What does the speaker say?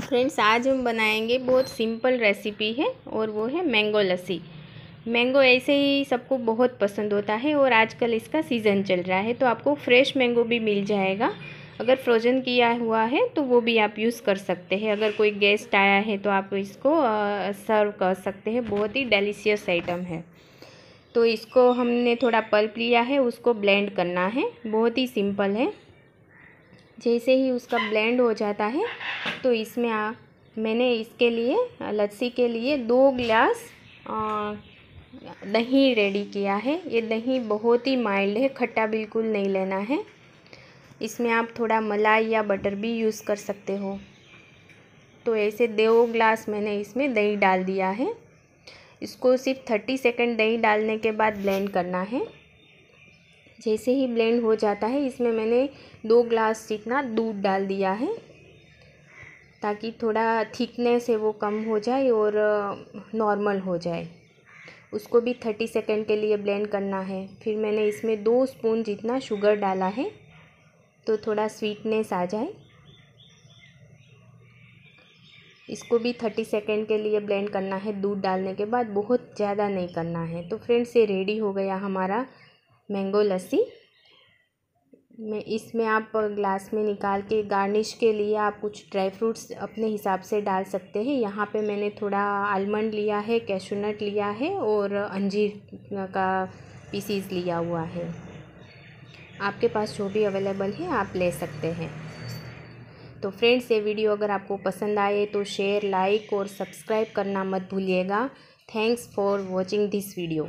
friends आज हम बनाएंगे बहुत सिंपल रेसिपी है और वो है मैंगो लस्सी मैंगो ऐसे ही सबको बहुत पसंद होता है और आजकल इसका सीज़न चल रहा है तो आपको फ्रेश मैंगो भी मिल जाएगा अगर फ्रोजन किया हुआ है तो वो भी आप यूज़ कर सकते हैं अगर कोई गेस्ट आया है तो आप इसको सर्व कर सकते हैं बहुत ही डेलीसियस आइटम है तो इसको हमने थोड़ा पल्प लिया है उसको ब्लेंड करना है बहुत ही सिंपल है जैसे ही उसका ब्लेंड हो जाता है तो इसमें आ, मैंने इसके लिए लस्सी के लिए दो गिलास दही रेडी किया है ये दही बहुत ही माइल्ड है खट्टा बिल्कुल नहीं लेना है इसमें आप थोड़ा मलाई या बटर भी यूज़ कर सकते हो तो ऐसे दो ग्लास मैंने इसमें दही डाल दिया है इसको सिर्फ थर्टी सेकेंड दही डालने के बाद ब्लेंड करना है जैसे ही ब्लेंड हो जाता है इसमें मैंने दो ग्लास जितना दूध डाल दिया है ताकि थोड़ा थिकनेस है वो कम हो जाए और नॉर्मल हो जाए उसको भी थर्टी सेकेंड के लिए ब्लेंड करना है फिर मैंने इसमें दो स्पून जितना शुगर डाला है तो थोड़ा स्वीटनेस आ जाए इसको भी थर्टी सेकेंड के लिए ब्लेंड करना है दूध डालने के बाद बहुत ज़्यादा नहीं करना है तो फ्रेंड्स ये रेडी हो गया हमारा मैंगो लस्सी में इसमें आप ग्लास में निकाल के गार्निश के लिए आप कुछ ड्राई फ्रूट्स अपने हिसाब से डाल सकते हैं यहाँ पे मैंने थोड़ा आलमंड लिया है कैशोनट लिया है और अंजीर का पीसीज लिया हुआ है आपके पास जो भी अवेलेबल है आप ले सकते हैं तो फ्रेंड्स ये वीडियो अगर आपको पसंद आए तो शेयर लाइक और सब्सक्राइब करना मत भूलिएगा thanks for watching this video